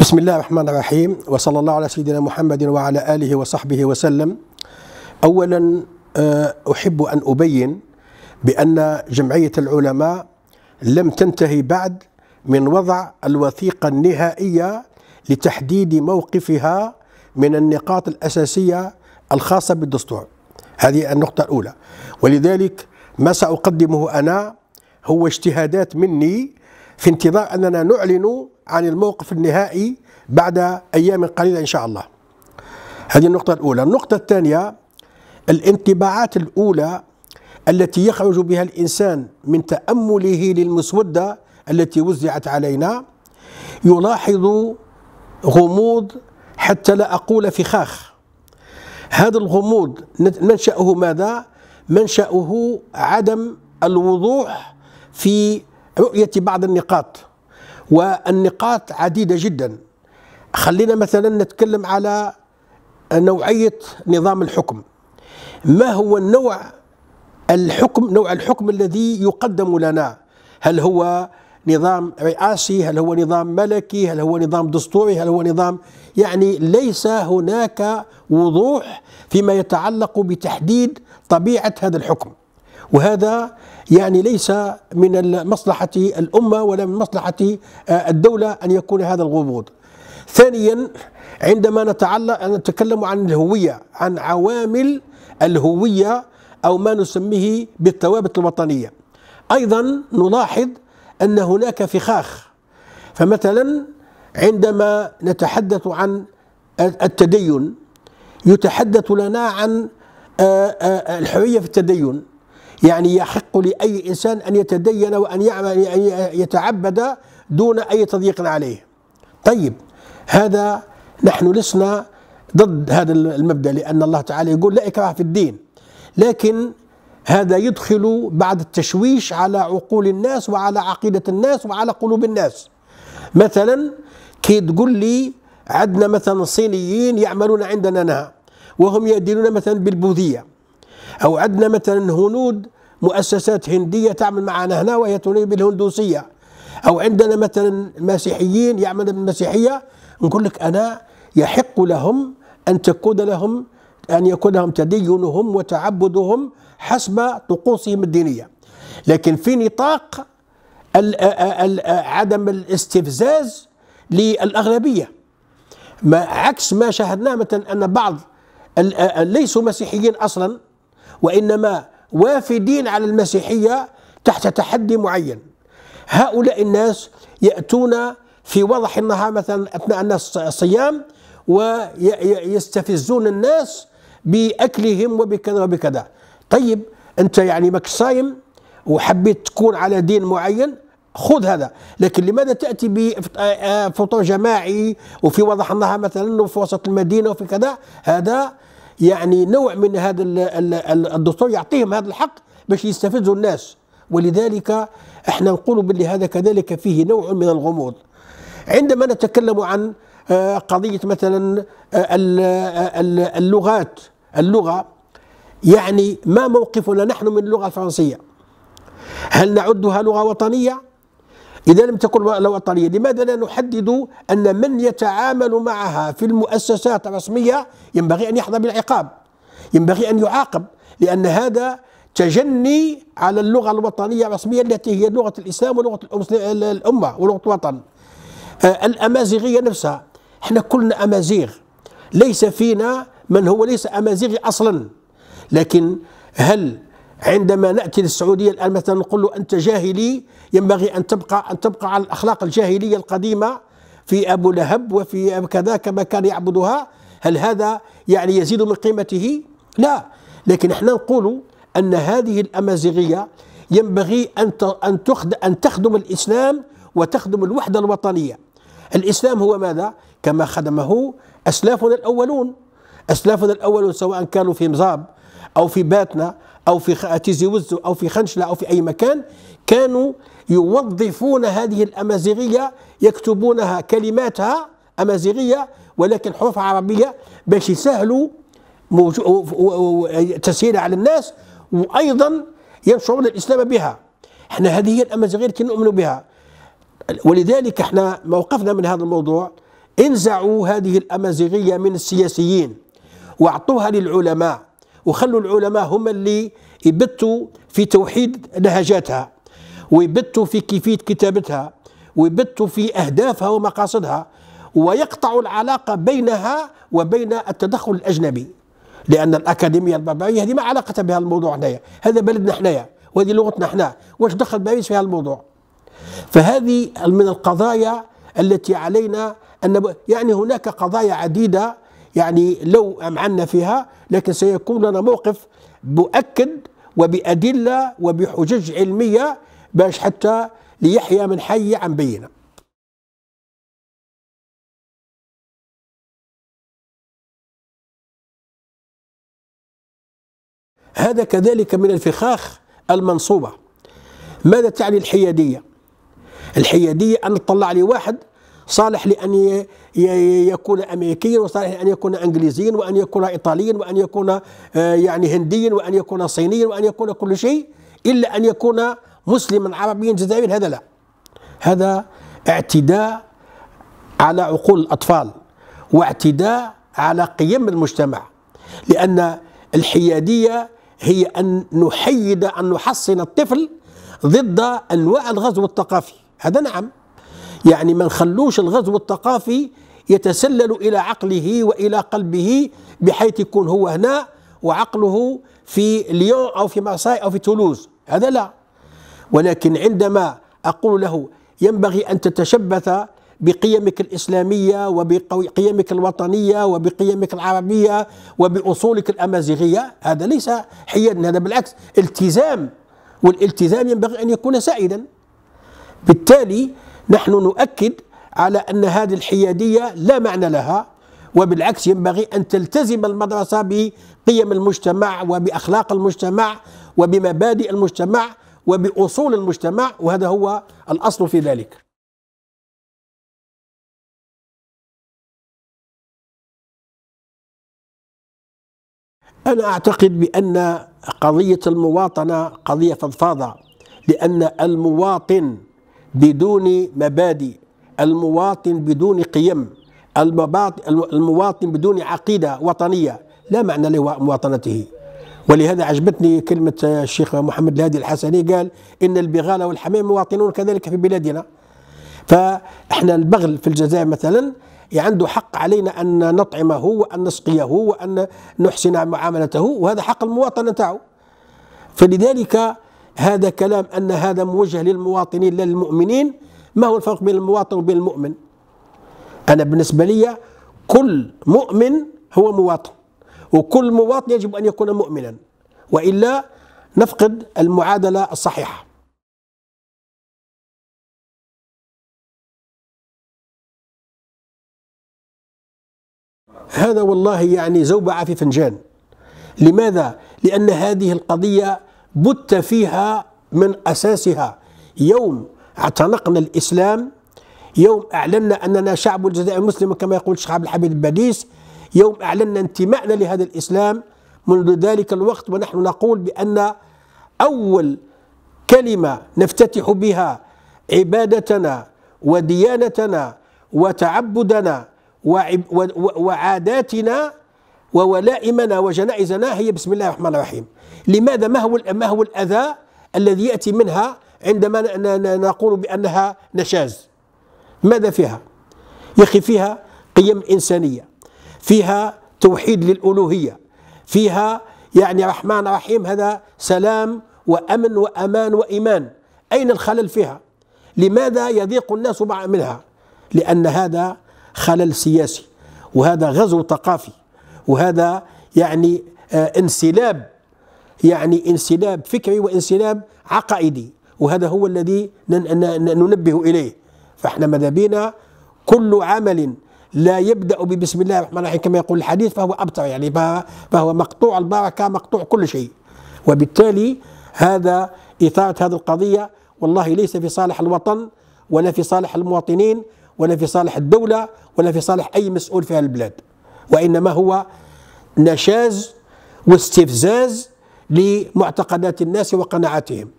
بسم الله الرحمن الرحيم وصلى الله على سيدنا محمد وعلى آله وصحبه وسلم أولا أحب أن أبين بأن جمعية العلماء لم تنتهي بعد من وضع الوثيقة النهائية لتحديد موقفها من النقاط الأساسية الخاصة بالدستور هذه النقطة الأولى ولذلك ما سأقدمه أنا هو اجتهادات مني في انتظار أننا نعلن عن الموقف النهائي بعد أيام قليلة إن شاء الله هذه النقطة الأولى النقطة الثانية الانطباعات الأولى التي يخرج بها الإنسان من تأمله للمسودة التي وزعت علينا يلاحظ غموض حتى لا أقول فخاخ هذا الغموض منشأه ماذا؟ منشأه عدم الوضوح في رؤية بعض النقاط والنقاط عديدة جدا خلينا مثلا نتكلم على نوعية نظام الحكم ما هو النوع الحكم نوع الحكم الذي يقدم لنا هل هو نظام رئاسي هل هو نظام ملكي هل هو نظام دستوري هل هو نظام يعني ليس هناك وضوح فيما يتعلق بتحديد طبيعة هذا الحكم وهذا يعني ليس من مصلحة الأمة ولا من مصلحة آه، الدولة أن يكون هذا الغموض ثانيا عندما نتعلق نتكلم عن الهوية عن عوامل الهوية أو ما نسميه بالثوابت الوطنية أيضا نلاحظ أن هناك فخاخ فمثلا عندما نتحدث عن التدين يتحدث لنا عن آه، آه، الحرية في التدين يعني يحق لأي إنسان أن يتدين وأن يعمل يعني أن يتعبد دون أي تضييق عليه طيب هذا نحن لسنا ضد هذا المبدأ لأن الله تعالى يقول لا إكراه في الدين لكن هذا يدخل بعض التشويش على عقول الناس وعلى عقيدة الناس وعلى قلوب الناس مثلا كي تقول لي عندنا مثلا صينيين يعملون عندنا وهم يدينون مثلا بالبوذيه أو عندنا مثلا هنود مؤسسات هندية تعمل معنا هنا وهي تنوي بالهندوسية أو عندنا مثلا مسيحيين يعملون بالمسيحية نقول لك أنا يحق لهم أن تكون لهم أن يكون لهم تدينهم وتعبدهم حسب طقوسهم الدينية لكن في نطاق عدم الاستفزاز للأغلبية ما عكس ما شاهدناه مثلا أن بعض ليسوا مسيحيين أصلا وإنما وافدين على المسيحية تحت تحدي معين هؤلاء الناس يأتون في وضح النهار مثلا أثناء الناس الصيام ويستفزون الناس بأكلهم وبكذا وبكذا طيب أنت يعني ماك صايم وحبيت تكون على دين معين خذ هذا لكن لماذا تأتي بفطور آه، آه، جماعي وفي وضح النهار مثلا وفي وسط المدينة وفي كذا هذا يعني نوع من هذا الدستور يعطيهم هذا الحق باش يستفزوا الناس ولذلك احنا نقول باللي هذا كذلك فيه نوع من الغموض عندما نتكلم عن آه، قضية مثلا آه، آه، اللغات اللغة يعني ما موقفنا نحن من اللغة الفرنسية هل نعدها لغة وطنية إذا لم تكن وطنية لماذا لا نحدد أن من يتعامل معها في المؤسسات الرسمية ينبغي أن يحظى بالعقاب ينبغي أن يعاقب لأن هذا تجني على اللغة الوطنية الرسمية التي هي لغة الإسلام ولغة الأمة ولغة الوطن آه، الأمازيغية نفسها احنا كلنا أمازيغ ليس فينا من هو ليس أمازيغي أصلا لكن هل عندما ناتي للسعوديه الان مثلا نقول له انت جاهلي ينبغي ان تبقى ان تبقى على الاخلاق الجاهليه القديمه في ابو لهب وفي كذا كما كان يعبدها هل هذا يعني يزيد من قيمته؟ لا لكن احنا نقول ان هذه الامازيغيه ينبغي ان ان ان تخدم الاسلام وتخدم الوحده الوطنيه. الاسلام هو ماذا؟ كما خدمه اسلافنا الاولون. اسلافنا الاولون سواء كانوا في مزاب او في باتنا أو في تيزي وزو أو في خنشلة أو في أي مكان كانوا يوظفون هذه الأمازيغية يكتبونها كلماتها أمازيغية ولكن حروف عربية باش يسهلوا تسهيلها على الناس وأيضا ينشرون الإسلام بها احنا هذه هي الأمازيغية التي نؤمن بها ولذلك احنا موقفنا من هذا الموضوع انزعوا هذه الأمازيغية من السياسيين واعطوها للعلماء وخلوا العلماء هم اللي يبتوا في توحيد لهجاتها ويبتوا في كيفية كتابتها ويبتوا في أهدافها ومقاصدها ويقطعوا العلاقة بينها وبين التدخل الأجنبي لأن الأكاديمية البابائية هذه ما علاقة بها الموضوع هنا هذا بلدنا حنايا وهذه لغتنا حنا واش دخل باريس في هذا الموضوع فهذه من القضايا التي علينا أن يعني هناك قضايا عديدة يعني لو أمعنا فيها لكن سيكون لنا موقف مؤكد وبأدلة وبحجج علمية باش حتى ليحيى من حي عن بينه هذا كذلك من الفخاخ المنصوبة ماذا تعني الحيادية الحيادية أن تطلع لي واحد صالح لأن يكون أمريكيا وصالح لأن يكون إنجليزيا وأن يكون إيطاليا وأن يكون آه، يعني هنديا وأن يكون صينيا وأن يكون كل شيء إلا أن يكون مسلما عربيا جزائريا هذا لا هذا اعتداء على عقول الأطفال واعتداء على قيم المجتمع لأن الحيادية هي أن نحيد أن نحصن الطفل ضد أنواع الغزو الثقافي هذا نعم يعني ما نخلوش الغزو الثقافي يتسلل إلى عقله وإلى قلبه بحيث يكون هو هنا وعقله في ليون أو في مارساي أو في تولوز هذا لا ولكن عندما أقول له ينبغي أن تتشبث بقيمك الإسلامية وبقيمك الوطنية وبقيمك العربية وبأصولك الأمازيغية هذا ليس حيادا هذا بالعكس التزام والالتزام ينبغي أن يكون سائدا بالتالي نحن نؤكد على أن هذه الحيادية لا معنى لها وبالعكس ينبغي أن تلتزم المدرسة بقيم المجتمع وبأخلاق المجتمع وبمبادئ المجتمع وبأصول المجتمع وهذا هو الأصل في ذلك أنا أعتقد بأن قضية المواطنة قضية فضفاضة لأن المواطن بدون مبادئ المواطن بدون قيم المواطن بدون عقيدة وطنية لا معنى لمواطنته ولهذا عجبتني كلمة الشيخ محمد الهادي الحسني قال إن البغالة والحمام مواطنون كذلك في بلادنا فإحنا البغل في الجزائر مثلا عنده حق علينا أن نطعمه وأن نسقيه وأن نحسن معاملته وهذا حق المواطن نتاعه فلذلك هذا كلام أن هذا موجه للمواطنين لا للمؤمنين ما هو الفرق بين المواطن وبين المؤمن أنا بالنسبة لي كل مؤمن هو مواطن وكل مواطن يجب أن يكون مؤمنا وإلا نفقد المعادلة الصحيحة هذا والله يعني زوبعة في فنجان لماذا؟ لأن هذه القضية بت فيها من أساسها يوم اعتنقنا الإسلام يوم أعلنا أننا شعب الجزائر المسلم كما يقول الشيخ عبد الحميد الباديس يوم أعلنا انتمائنا لهذا الإسلام منذ ذلك الوقت ونحن نقول بأن أول كلمة نفتتح بها عبادتنا وديانتنا وتعبدنا وعاداتنا وولائمنا وجنائزنا هي بسم الله الرحمن الرحيم لماذا ما هو ما هو الأذى الذي يأتي منها عندما نقول بأنها نشاز ماذا فيها يا أخي فيها قيم إنسانية فيها توحيد للألوهية فيها يعني رحمن رحيم هذا سلام وأمن وأمان وإيمان أين الخلل فيها لماذا يضيق الناس منها لأن هذا خلل سياسي وهذا غزو ثقافي وهذا يعني آه، انسلاب يعني انسلاب فكري وانسلاب عقائدي وهذا هو الذي ننبه إليه فإحنا ماذا بينا كل عمل لا يبدأ ببسم الله الرحمن الرحيم كما يقول الحديث فهو أبتر يعني فهو مقطوع البركة مقطوع كل شيء وبالتالي هذا إثارة هذه القضية والله ليس في صالح الوطن ولا في صالح المواطنين ولا في صالح الدولة ولا في صالح أي مسؤول في هذه البلاد وإنما هو نشاز واستفزاز لمعتقدات الناس وقناعاتهم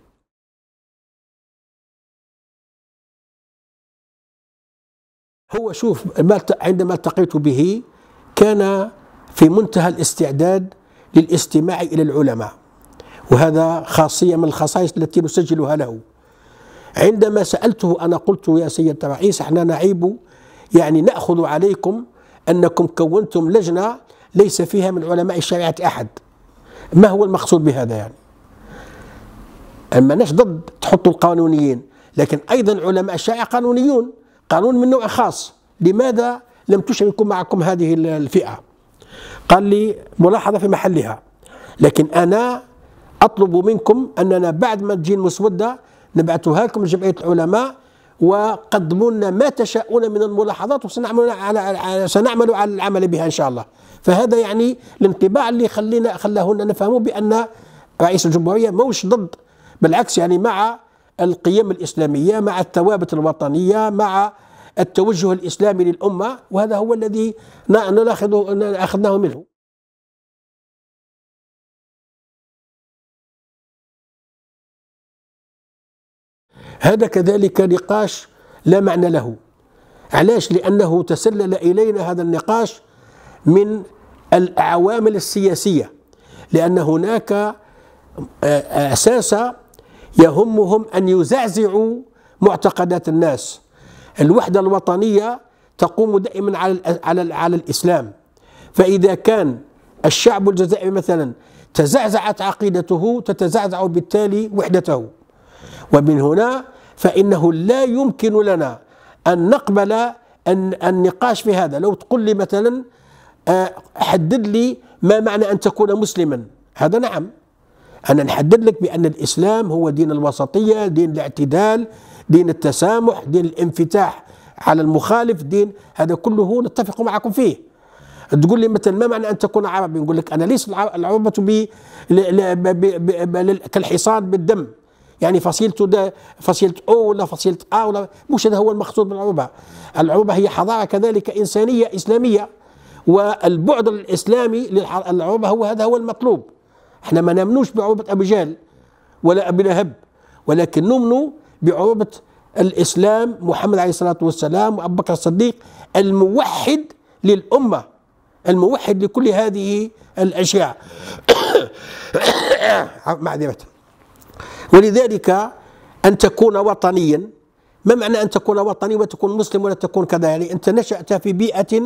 هو شوف عندما التقيت به كان في منتهى الاستعداد للاستماع إلى العلماء وهذا خاصية من الخصائص التي نسجلها له عندما سألته أنا قلت يا سيد الرئيس احنا نعيب يعني نأخذ عليكم أنكم كونتم لجنة ليس فيها من علماء الشريعة أحد ما هو المقصود بهذا يعني ماناش ضد تحطوا القانونيين لكن ايضا علماء الشائعه قانونيون قانون من نوع خاص لماذا لم تشركوا معكم هذه الفئه قال لي ملاحظه في محلها لكن انا اطلب منكم اننا بعد ما تجي المسوده نبعثها لكم لجمعيه العلماء وقدموا لنا ما تشاءون من الملاحظات وسنعمل على سنعمل على العمل بها ان شاء الله فهذا يعني الانطباع اللي خلينا خلاهن نفهموا بان رئيس الجمهوريه موش ضد بالعكس يعني مع القيم الاسلاميه مع الثوابت الوطنيه مع التوجه الاسلامي للامه وهذا هو الذي ناخذه اخذناه منه هذا كذلك نقاش لا معنى له علاش لأنه تسلل إلينا هذا النقاش من العوامل السياسية لأن هناك آه، آه، أساسا يهمهم أن يزعزعوا معتقدات الناس الوحدة الوطنية تقوم دائما على على على الإسلام فإذا كان الشعب الجزائري مثلا تزعزعت عقيدته تتزعزع بالتالي وحدته ومن هنا فإنه لا يمكن لنا أن نقبل أن النقاش في هذا لو تقول لي مثلا آه، حدد لي ما معنى أن تكون مسلما هذا نعم أنا نحدد لك بأن الإسلام هو دين الوسطية دين الاعتدال دين التسامح دين الانفتاح على المخالف دين هذا كله نتفق معكم فيه تقول لي مثلا ما معنى ان تكون عربي نقول لك انا ليس العربه كالحصان بالدم يعني فصيلته ده فصيلة أو ولا فصيلة آ ولا مش هذا هو المقصود بالعروبة العروبة هي حضارة كذلك إنسانية إسلامية والبعد الإسلامي للعروبة هو هذا هو المطلوب احنا ما نمنوش بعروبة أبو جهل ولا أبي لهب ولكن نمنو بعروبة الإسلام محمد عليه الصلاة والسلام وأبو بكر الصديق الموحد للأمة الموحد لكل هذه الأشياء معذره ولذلك أن تكون وطنيا ما معنى أن تكون وطني وتكون مسلم ولا تكون كذا يعني أنت نشأت في بيئة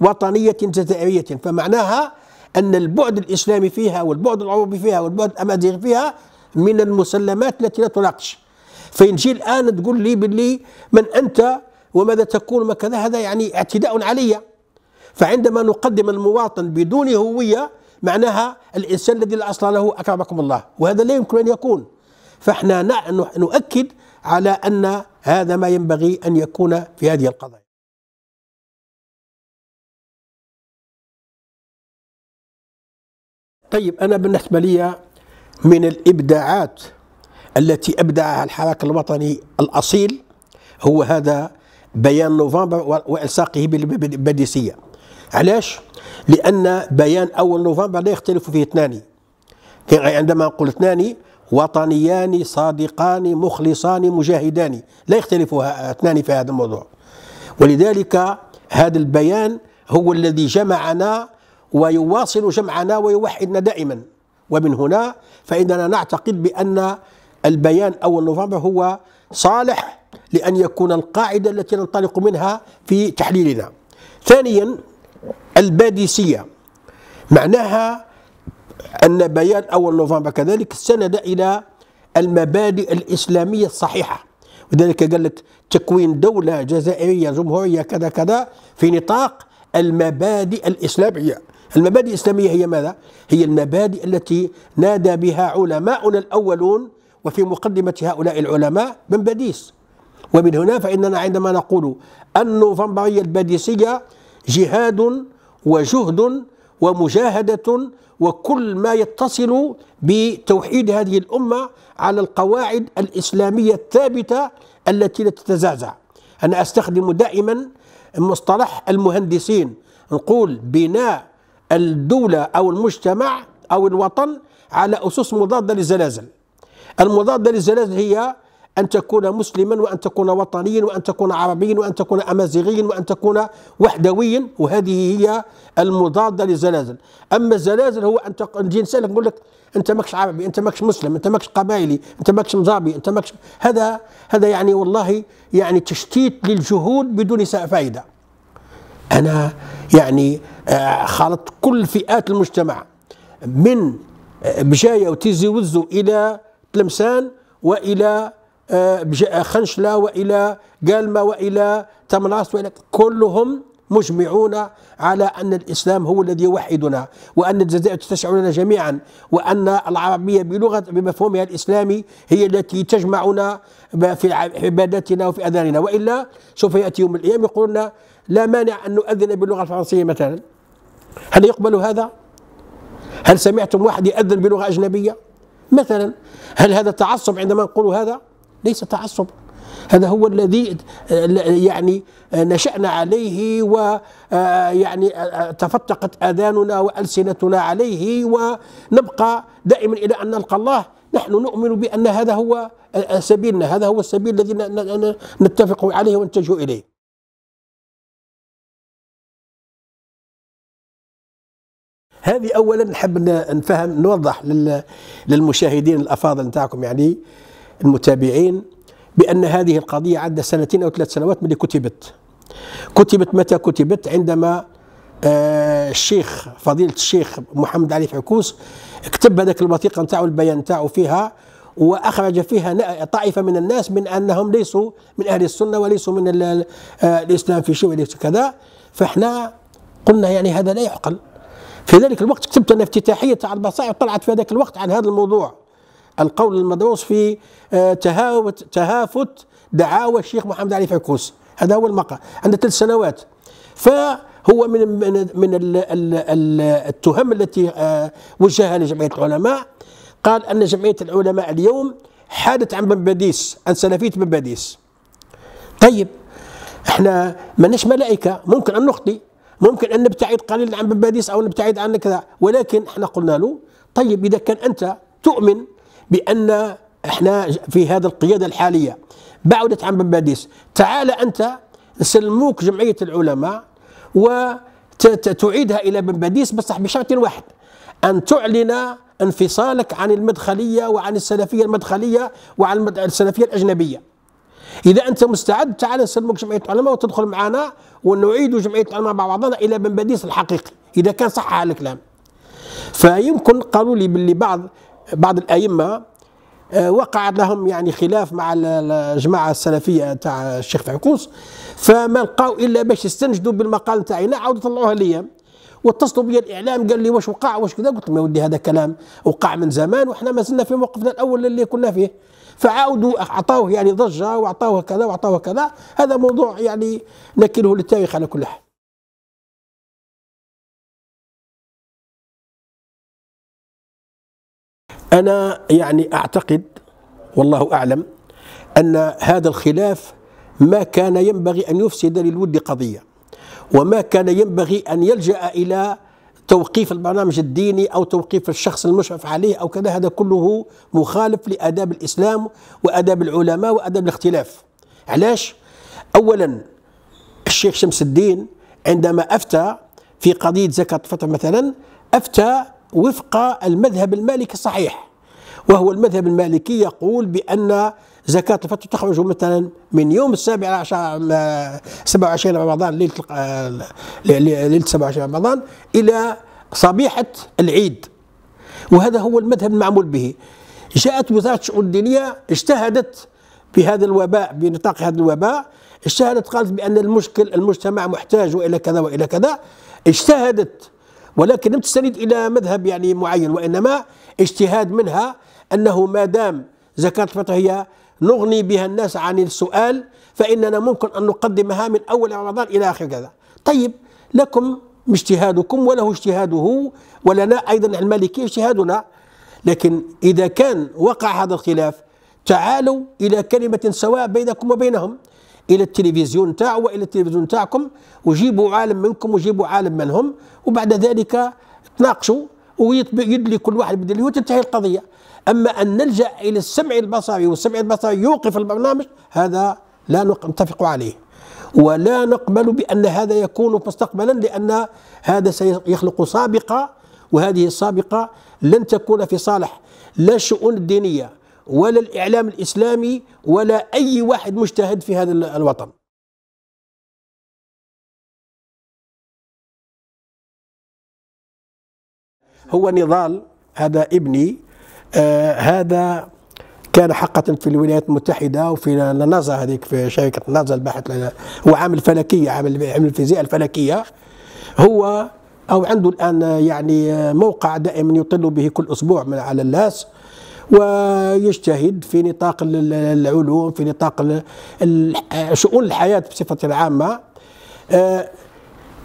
وطنية جزائرية فمعناها أن البعد الإسلامي فيها والبعد العربي فيها والبعد الأمازيغي فيها من المسلمات التي لا تناقش فإن جي الآن تقول لي باللي من أنت وماذا تكون ما كذا هذا يعني اعتداء علي فعندما نقدم المواطن بدون هوية معناها الإنسان الذي لا أصل له أكرمكم الله وهذا لا يمكن أن يكون فاحنا نؤكد على أن هذا ما ينبغي أن يكون في هذه القضايا طيب أنا بالنسبة لي من الإبداعات التي أبدعها الحراك الوطني الأصيل هو هذا بيان نوفمبر وإلصاقه بالباديسية علاش؟ لأن بيان أول نوفمبر لا يختلف فيه اثنان عندما نقول اثنان وطنيان صادقان مخلصان مجاهدان لا يختلف اثنان في هذا الموضوع ولذلك هذا البيان هو الذي جمعنا ويواصل جمعنا ويوحدنا دائما ومن هنا فإننا نعتقد بأن البيان أول نوفمبر هو صالح لأن يكون القاعدة التي ننطلق منها في تحليلنا ثانيا الباديسية معناها أن بيان أول نوفمبر كذلك سند إلى المبادئ الإسلامية الصحيحة ولذلك قال لك تكوين دولة جزائرية جمهورية كذا كذا في نطاق المبادئ الإسلامية المبادئ الإسلامية هي ماذا؟ هي المبادئ التي نادى بها علماؤنا الأولون وفي مقدمة هؤلاء العلماء بن باديس ومن هنا فإننا عندما نقول النوفمبرية الباديسية جهاد وجهد ومجاهدة وكل ما يتصل بتوحيد هذه الأمة على القواعد الإسلامية الثابتة التي لا تتزعزع أنا أستخدم دائما مصطلح المهندسين نقول بناء الدولة أو المجتمع أو الوطن على أسس مضادة للزلازل المضادة للزلازل هي أن تكون مسلما وأن تكون وطنيا وأن تكون عربيا وأن تكون أمازيغيا وأن تكون وحدويا وهذه هي المضادة للزلازل أما الزلازل هو أن تق... نجي نسألك نقول لك أنت ماكش عربي أنت ماكش مسلم أنت ماكش قبائلي أنت ماكش مزابي أنت ماكش هذا هذا يعني والله يعني تشتيت للجهود بدون فائدة أنا يعني آه، خالطت كل فئات المجتمع من آه، بجاية وتيزي وزو إلى تلمسان وإلى خنشلة وإلى قالمة وإلى تمناص وإلى كلهم مجمعون على أن الإسلام هو الذي يوحدنا وأن الجزائر تشعرنا جميعا وأن العربية بلغة بمفهومها الإسلامي هي التي تجمعنا في عباداتنا وفي أذاننا وإلا سوف يأتي يوم الأيام يقولون لا مانع أن نؤذن باللغة الفرنسية مثلا هل يقبل هذا؟ هل سمعتم واحد يأذن بلغة أجنبية؟ مثلا هل هذا تعصب عندما نقول هذا؟ ليس تعصب هذا هو الذي يعني نشأنا عليه ويعني تفتقت آذاننا وألسنتنا عليه ونبقى دائما إلى أن نلقى الله نحن نؤمن بأن هذا هو سبيلنا هذا هو السبيل الذي نتفق عليه ونتجه إليه هذه اولا نحب نفهم نوضح للمشاهدين الافاضل نتاعكم يعني المتابعين بأن هذه القضية عدى سنتين أو ثلاث سنوات من اللي كتبت كتبت متى كتبت عندما آه، الشيخ فضيلة الشيخ محمد علي فعكوس كتب هذاك الوثيقة نتاعو البيان نتاعو فيها واخرج فيها طائفه من الناس من انهم ليسوا من اهل السنه وليسوا من آه، الاسلام في شيء وليس كذا فاحنا قلنا يعني هذا لا يعقل في ذلك الوقت كتبت انا افتتاحيه تاع البصائر طلعت في ذلك الوقت عن هذا الموضوع القول المدروس في آه، تهافت دعاوى الشيخ محمد علي فعكوس هذا هو المقع عنده ثلاث سنوات فهو من من من التهم التي آه، وجهها لجمعيه العلماء قال ان جمعيه العلماء اليوم حادت عن بنباديس عن سلفيه بنباديس طيب احنا ماناش ملائكه ممكن ان نخطي ممكن ان نبتعد قليلا عن بنباديس او نبتعد عن كذا ولكن احنا قلنا له طيب اذا كان انت تؤمن بأن احنا في هذا القيادة الحالية بعدت عن باديس تعال أنت نسلموك جمعية العلماء وتعيدها إلى بنباديس بصح بشرط واحد أن تعلن انفصالك عن المدخلية وعن السلفية المدخلية وعن السلفية الأجنبية إذا أنت مستعد تعال نسلمك جمعية العلماء وتدخل معنا ونعيد جمعية العلماء مع بعضنا إلى بنباديس الحقيقي إذا كان صح هذا الكلام فيمكن قالوا لي باللي بعض بعض الأئمة آه، وقع لهم يعني خلاف مع الجماعة السلفية تاع الشيخ فعكوس فما لقاو إلا باش يستنجدوا بالمقال تاعي لا عاودوا طلعوها ليا واتصلوا بي الاعلام قال لي واش وقع واش كذا قلت ما ودي هذا كلام وقع من زمان وحنا ما زلنا في موقفنا الاول اللي كنا فيه فعاودوا اعطوه يعني ضجه واعطوه كذا واعطوه كذا هذا موضوع يعني نكله للتاريخ على كل حال أنا يعني أعتقد والله أعلم أن هذا الخلاف ما كان ينبغي أن يفسد للود قضية وما كان ينبغي أن يلجأ إلى توقيف البرنامج الديني أو توقيف الشخص المشرف عليه أو كذا هذا كله مخالف لآداب الإسلام وآداب العلماء وآداب الاختلاف علاش؟ أولا الشيخ شمس الدين عندما أفتى في قضية زكاة الفطر مثلا أفتى وفق المذهب المالكي الصحيح وهو المذهب المالكي يقول بأن زكاة الفطر تخرج مثلا من يوم السابع عشر 27 آه، رمضان ليلة آه، ليلة 27 رمضان إلى صبيحة العيد وهذا هو المذهب المعمول به جاءت وزارة الشؤون الدينية اجتهدت في هذا الوباء بنطاق هذا الوباء اجتهدت قالت بأن المشكل المجتمع محتاج وإلى كذا وإلى كذا اجتهدت ولكن لم تستند إلى مذهب يعني معين وإنما اجتهاد منها أنه ما دام زكاة الفطر هي نغني بها الناس عن السؤال فإننا ممكن أن نقدمها من أول رمضان إلى آخر كذا طيب لكم اجتهادكم وله اجتهاده ولنا أيضا المالكية اجتهادنا لكن إذا كان وقع هذا الخلاف تعالوا إلى كلمة سواء بينكم وبينهم الى التلفزيون تاعه والى التلفزيون تاعكم وجيبوا عالم منكم وجيبوا عالم منهم وبعد ذلك تناقشوا ويدلي كل واحد بدليل وتنتهي القضيه اما ان نلجا الى السمع البصري والسمع البصري يوقف البرنامج هذا لا نتفق عليه ولا نقبل بان هذا يكون مستقبلا لان هذا سيخلق سابقه وهذه السابقه لن تكون في صالح لا الشؤون الدينيه ولا الإعلام الإسلامي ولا أي واحد مجتهد في هذا الوطن هو نضال هذا ابني آه هذا كان حقا في الولايات المتحدة وفي نازا هذيك في شركة نازا الباحث هو عامل فلكية عامل عامل الفيزياء الفلكية هو أو عنده الآن يعني آه، موقع دائما يطل به كل أسبوع من على اللاس ويجتهد في نطاق العلوم في نطاق شؤون الحياة بصفة عامة آه،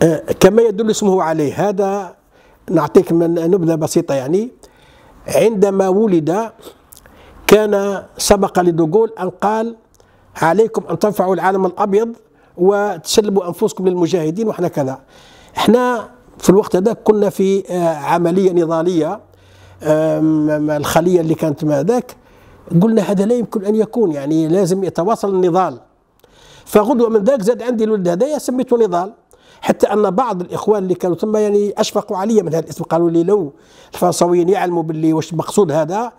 آه، كما يدل اسمه عليه هذا نعطيك من نبذة بسيطة يعني عندما ولد كان سبق لدوغول أن قال عليكم أن ترفعوا العالم الأبيض وتسلبوا أنفسكم للمجاهدين وإحنا كذا إحنا في الوقت هذا كنا في آه، عملية نضالية الخليه اللي كانت مع ذاك قلنا هذا لا يمكن ان يكون يعني لازم يتواصل النضال فغدوه من ذاك زاد عندي الولد هذايا سميته نضال حتى ان بعض الاخوان اللي كانوا ثم يعني اشفقوا علي من هذا الاسم قالوا لي لو الفرنساويين يعلموا باللي واش المقصود هذا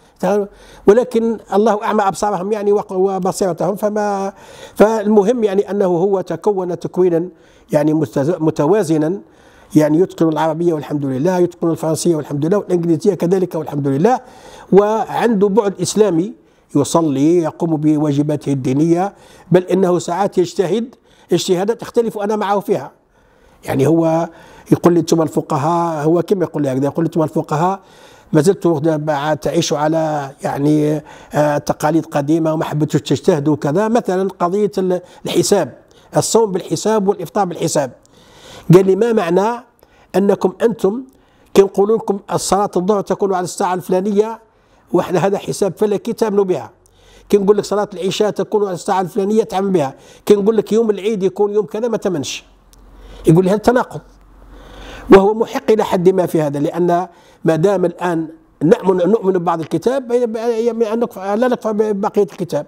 ولكن الله اعمى ابصارهم يعني وبصيرتهم فما فالمهم يعني انه هو تكون تكوينا يعني متوازنا يعني يتقن العربية والحمد لله يتقن الفرنسية والحمد لله والإنجليزية كذلك والحمد لله وعنده بعد إسلامي يصلي يقوم بواجباته الدينية بل إنه ساعات يجتهد اجتهادات اختلف أنا معه فيها يعني هو يقول لي انتم الفقهاء هو كما يقول لي هكذا يقول لي انتم الفقهاء ما زلت تعيش على يعني آه، تقاليد قديمه وما حبيتوش تجتهدوا وكذا مثلا قضيه الحساب الصوم بالحساب والافطار بالحساب قال لي ما معنى أنكم أنتم كنقولوا لكم الصلاة الظهر تكون على الساعة الفلانية وإحنا هذا حساب فلكي تعملوا بها كي نقول لك صلاة العشاء تكون على الساعة الفلانية تعمل بها كي نقول لك يوم العيد يكون يوم كذا ما تمنش يقول لي هذا تناقض وهو محق إلى حد ما في هذا لأن ما دام الآن نؤمن نؤمن ببعض الكتاب يعني لا نكفر ببقية الكتاب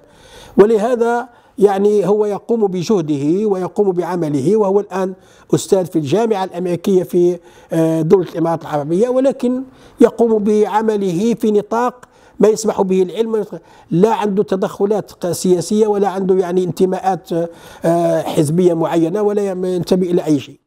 ولهذا يعني هو يقوم بجهده ويقوم بعمله وهو الآن أستاذ في الجامعة الأمريكية في آه، دولة الإمارات العربية ولكن يقوم بعمله في نطاق ما يسمح به العلم لا عنده تدخلات سياسية ولا عنده يعني انتماءات آه، حزبية معينة ولا ينتمي إلى أي شيء